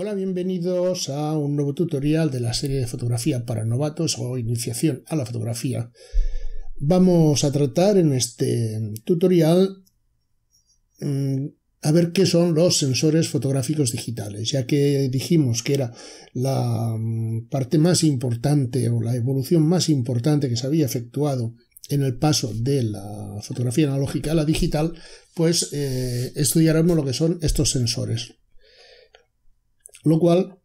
Hola, bienvenidos a un nuevo tutorial de la serie de fotografía para novatos o iniciación a la fotografía. Vamos a tratar en este tutorial mm, a ver qué son los sensores fotográficos digitales, ya que dijimos que era la mm, parte más importante o la evolución más importante que se había efectuado en el paso de la fotografía analógica a la digital, pues eh, estudiaremos lo que son estos sensores lo cual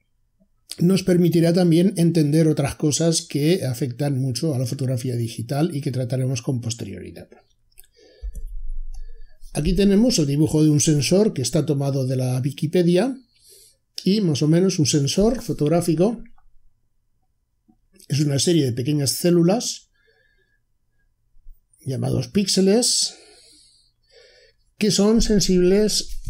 nos permitirá también entender otras cosas que afectan mucho a la fotografía digital y que trataremos con posterioridad. Aquí tenemos el dibujo de un sensor que está tomado de la Wikipedia y más o menos un sensor fotográfico es una serie de pequeñas células llamados píxeles que son sensibles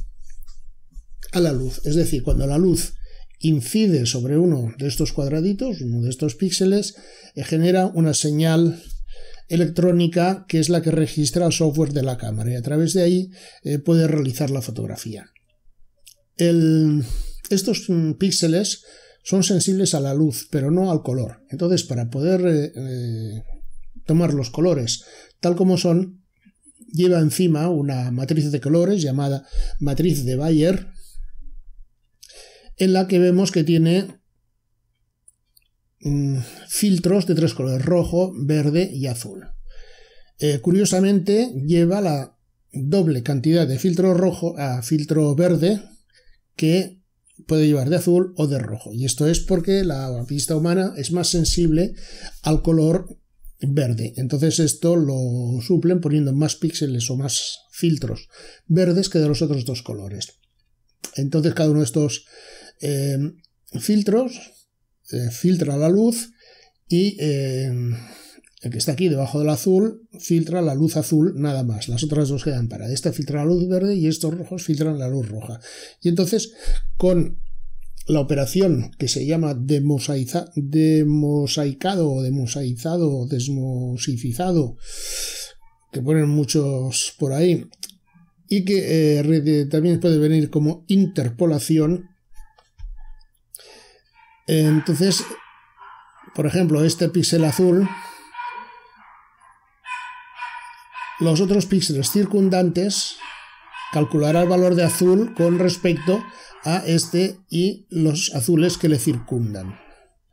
a la luz. Es decir, cuando la luz incide sobre uno de estos cuadraditos, uno de estos píxeles, eh, genera una señal electrónica que es la que registra el software de la cámara y a través de ahí eh, puede realizar la fotografía. estos mm, píxeles son sensibles a la luz, pero no al color. Entonces, para poder eh, tomar los colores tal como son, lleva encima una matriz de colores llamada matriz de Bayer, en la que vemos que tiene mm, filtros de tres colores, rojo, verde y azul. Eh, curiosamente lleva la doble cantidad de filtro rojo a filtro verde que puede llevar de azul o de rojo. Y esto es porque la vista humana es más sensible al color verde. Entonces esto lo suplen poniendo más píxeles o más filtros verdes que de los otros dos colores. Entonces cada uno de estos Em, filtros, eh, filtra la luz y em, el que está aquí debajo del azul filtra la luz azul nada más. Las otras dos quedan para. Esta filtra la luz verde y estos rojos filtran la luz roja. Y entonces con la operación que se llama demosaicado o demosaizado o desmosifizado que ponen muchos por ahí, y que eh, también puede venir como interpolación, entonces, por ejemplo, este píxel azul, los otros píxeles circundantes calculará el valor de azul con respecto a este y los azules que le circundan.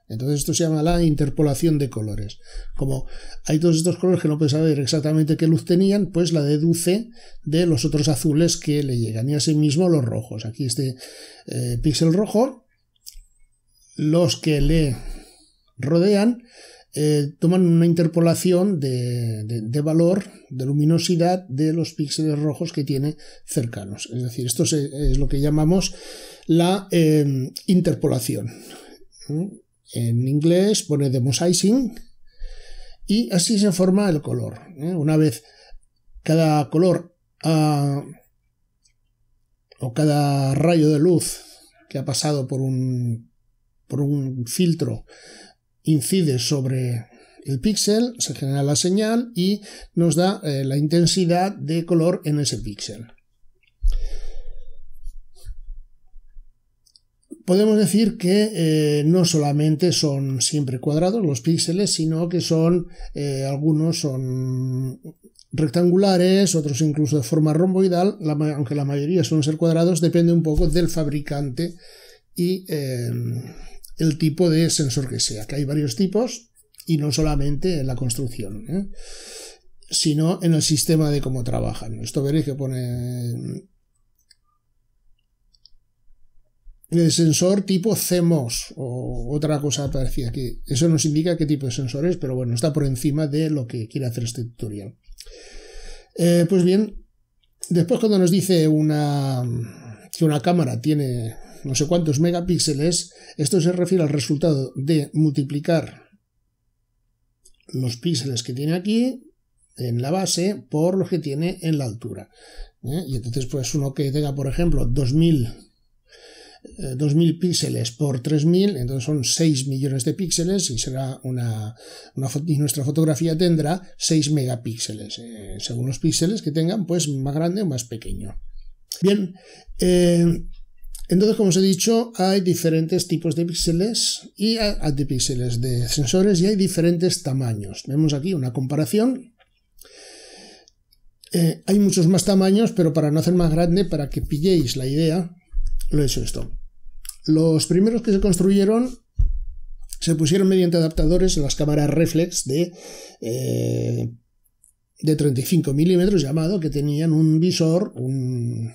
Entonces esto se llama la interpolación de colores. Como hay todos estos colores que no puedes saber exactamente qué luz tenían, pues la deduce de los otros azules que le llegan y asimismo los rojos. Aquí este eh, píxel rojo los que le rodean eh, toman una interpolación de, valor, de luminosidad de los píxeles rojos que tiene cercanos. Es decir, esto es, lo que llamamos la eh, interpolación. En inglés pone de y así se forma el color. ¿eh? Una vez cada color ah, o cada rayo de luz que ha pasado por un por un filtro incide sobre el píxel, se genera la señal y nos da eh, la intensidad de color en ese píxel. Podemos decir que eh, no solamente son siempre cuadrados los píxeles, sino que son eh, algunos son rectangulares, otros incluso de forma romboidal, aunque la mayoría suelen ser cuadrados, depende un poco del fabricante y el tipo de sensor que sea, que hay varios tipos y no solamente en la construcción, ¿eh? sino en el sistema de cómo trabajan. Esto veréis que pone el sensor tipo CMOS o otra cosa parecida que eso nos indica qué tipo de sensores, pero bueno, está por encima de lo que quiere hacer este tutorial. Eh, pues bien, después cuando nos dice una que una cámara tiene no sé cuántos megapíxeles, esto se refiere al resultado de multiplicar los píxeles que tiene aquí en la base por los que tiene en la altura. ¿eh? Y entonces, pues uno que tenga, por ejemplo, 2000, 2000 eh, píxeles por 3000, entonces son 6 millones de píxeles y será una, y nuestra fotografía tendrá 6 megapíxeles, eh, según los píxeles que tengan, pues más grande o más pequeño. Bien, entonces, como os he dicho, hay diferentes tipos de píxeles y de píxeles de sensores y hay diferentes tamaños. Vemos aquí una comparación. Eh, hay muchos más tamaños, pero para no hacer más grande, para que pilléis la idea, lo he hecho esto. Los primeros que se construyeron se pusieron mediante adaptadores en las cámaras reflex de, eh, de 35 milímetros llamado, que tenían un visor, un,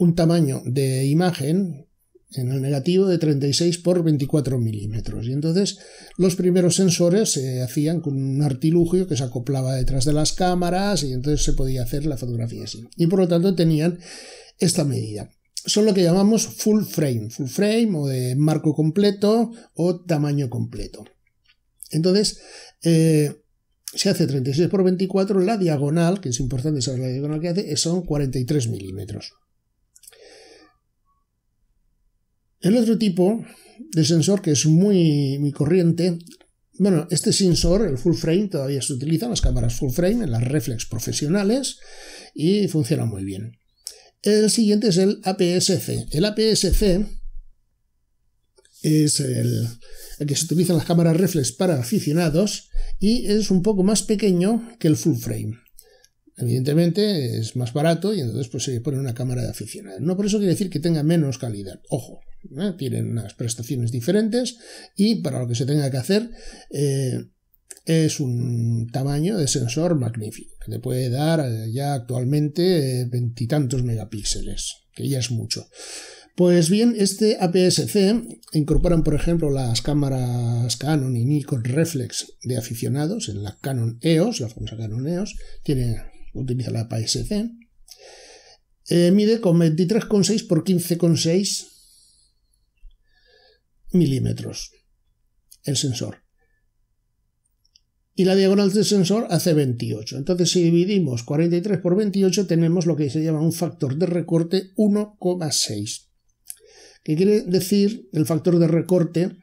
un tamaño de imagen en el negativo de 36 por 24 milímetros. Y entonces los primeros sensores se hacían con un artilugio que se acoplaba detrás de las cámaras y entonces se podía hacer la fotografía así. Y por lo tanto tenían esta medida. Son lo que llamamos full frame, full frame o de marco completo o tamaño completo. Entonces, eh, se hace 36 por 24, la diagonal, que es importante saber la diagonal que hace, son 43 milímetros. El otro tipo de sensor que es muy, muy corriente, bueno, este sensor, el full frame, todavía se utiliza en las cámaras full frame, en las reflex profesionales y funciona muy bien. El siguiente es el APS-C. El APS-C es el, que se utiliza en las cámaras reflex para aficionados y es un poco más pequeño que el full frame. Evidentemente es más barato y entonces pues, se pone una cámara de aficionados. No por eso quiere decir que tenga menos calidad, ojo. ¿eh? tienen unas prestaciones diferentes y para lo que se tenga que hacer eh, es un tamaño de sensor magnífico, que te puede dar eh, ya actualmente veintitantos megapíxeles, que ya es mucho. Pues bien, este APS-C incorporan, por ejemplo, las cámaras Canon y Nikon reflex de aficionados en la Canon EOS, la famosa Canon EOS, tiene, utiliza la APS-C. mide con 23,6 x 15,6 milímetros el sensor. Y la diagonal del sensor hace 28. Entonces, si dividimos 43 por 28, tenemos lo que se llama un factor de recorte 1,6. ¿Qué quiere decir? El factor de recorte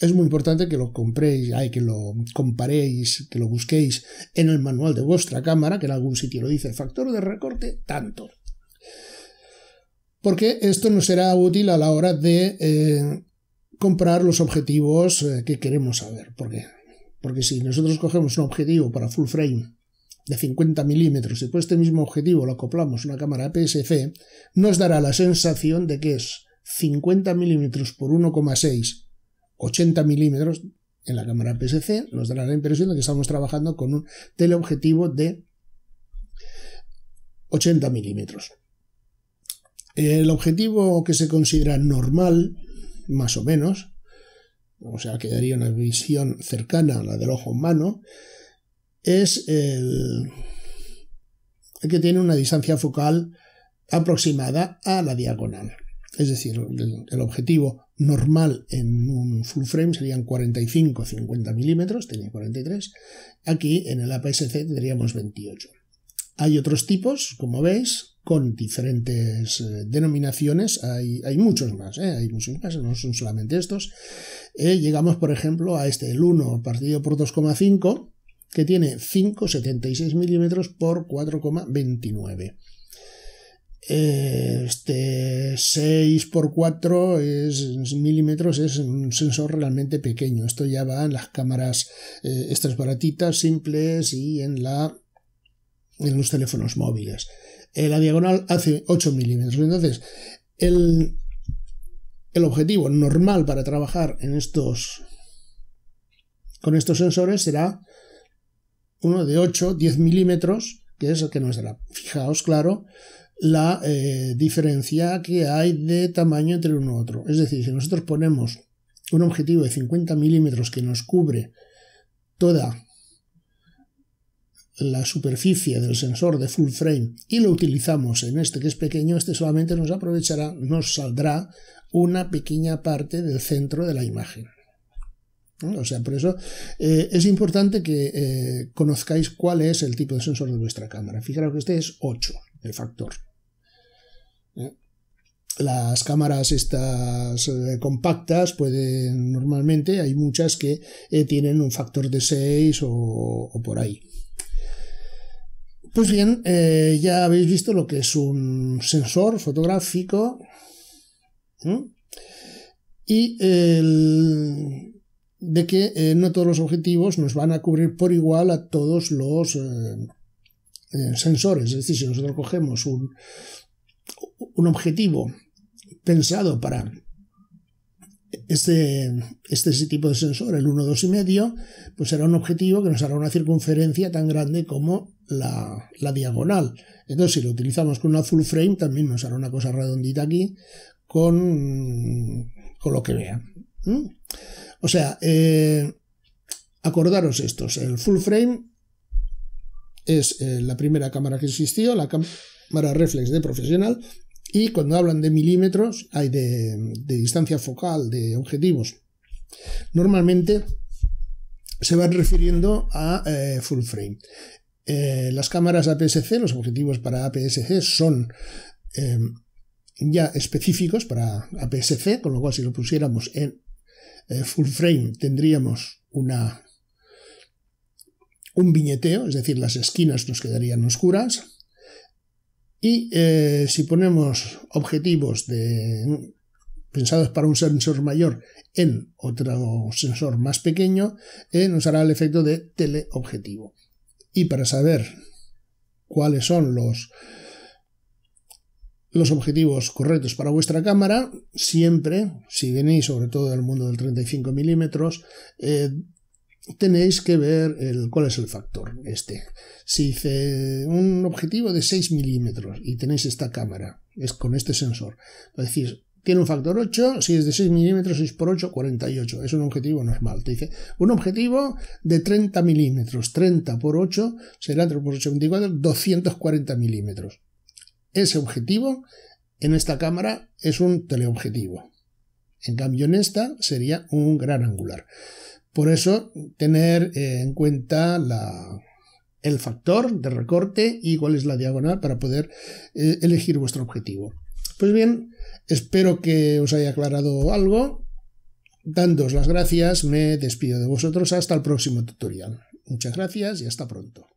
es muy importante que lo compréis, hay que lo comparéis, que lo busquéis en el manual de vuestra cámara, que en algún sitio lo dice, factor de recorte tanto. Porque esto nos será útil a la hora de eh, comprar los objetivos eh, que queremos saber. ¿Por qué? Porque si nosotros cogemos un objetivo para full frame de 50 milímetros y por este mismo objetivo lo acoplamos a una cámara PSC, nos dará la sensación de que es 50 milímetros por 1,6, 80 milímetros en la cámara PSC nos dará la impresión de que estamos trabajando con un teleobjetivo de 80 milímetros. El objetivo que se considera normal más o menos, o sea que daría una visión cercana a la del ojo humano, es el, que tiene una distancia focal aproximada a la diagonal. Es decir, el, objetivo normal en un full frame serían 45-50 milímetros, tenía 43, aquí en el APS-C tendríamos 28. Hay otros tipos, como veis, con diferentes eh, denominaciones. Hay, muchos más, eh, hay muchos no son solamente estos. Eh, llegamos, por ejemplo, a este, el 1 partido por 2,5, que tiene 5,76 milímetros por 4,29. Este 6 por 4 milímetros es un sensor realmente pequeño. Esto ya va en las cámaras, estas baratitas, simples y en la en los teléfonos móviles. Eh, la diagonal hace 8 milímetros. Entonces, el, el objetivo normal para trabajar en estos con estos sensores será uno de 8, 10 milímetros, que es el que nos dará. Fijaos, claro, la eh, diferencia que hay de tamaño entre uno y otro. Es decir, si nosotros ponemos un objetivo de 50 milímetros que nos cubre toda la superficie del sensor de full frame y lo utilizamos en este que es pequeño, este solamente nos aprovechará, nos saldrá una pequeña parte del centro de la imagen. O sea, por eso eh, es importante que eh, conozcáis cuál es el tipo de sensor de vuestra cámara. Fijaros que este es 8, el factor. ¿Eh? Las cámaras estas compactas pueden, normalmente, hay muchas que tienen un factor de 6 o por ahí. Pues bien, eh, ya habéis visto lo que es un sensor fotográfico. Y de que eh, no todos los objetivos nos van a cubrir por igual a todos los eh, sensores. Es decir, si nosotros cogemos un, un objetivo pensado para este, este tipo de sensor, el 1, 2 y medio, pues será un objetivo que nos hará una circunferencia tan grande como la, diagonal. Entonces, si lo utilizamos con una full frame, también nos hará una cosa redondita aquí con, con lo que vea. O sea, eh, acordaros estos. El full frame es eh, la primera cámara que existió, la cámara reflex de profesional, y cuando hablan de milímetros, hay de, distancia focal, de objetivos, normalmente se van refiriendo a eh, full frame. Eh, las cámaras APS-C, los objetivos para APS-C son em, ya específicos para APS-C, con lo cual si lo pusiéramos en eh, full frame tendríamos una, un viñeteo, es decir, las esquinas nos quedarían oscuras y eh, si ponemos objetivos pensados para un sensor mayor en otro sensor más pequeño, eh, nos hará el efecto de teleobjetivo. Y para saber cuáles son los, los objetivos correctos para vuestra cámara, siempre, si venís sobre todo del mundo del 35 milímetros, eh, tenéis que ver el, cuál es el factor este. Si dice un objetivo de 6 milímetros y tenéis esta cámara, es con este sensor, decís, tiene un factor 8, si es de 6 milímetros, 6 por 8, 48. Es un objetivo normal. Te dice, un objetivo de 30 milímetros, 30 por 8 será 3 por 8, 240 milímetros. Ese objetivo en esta cámara es un teleobjetivo. En cambio, en esta sería un gran angular. Por eso, tener eh, en cuenta el factor de recorte y cuál es la diagonal para poder eh, elegir vuestro objetivo. Pues bien, espero que os haya aclarado algo. Dándos las gracias, me despido de vosotros hasta el próximo tutorial. Muchas gracias y hasta pronto.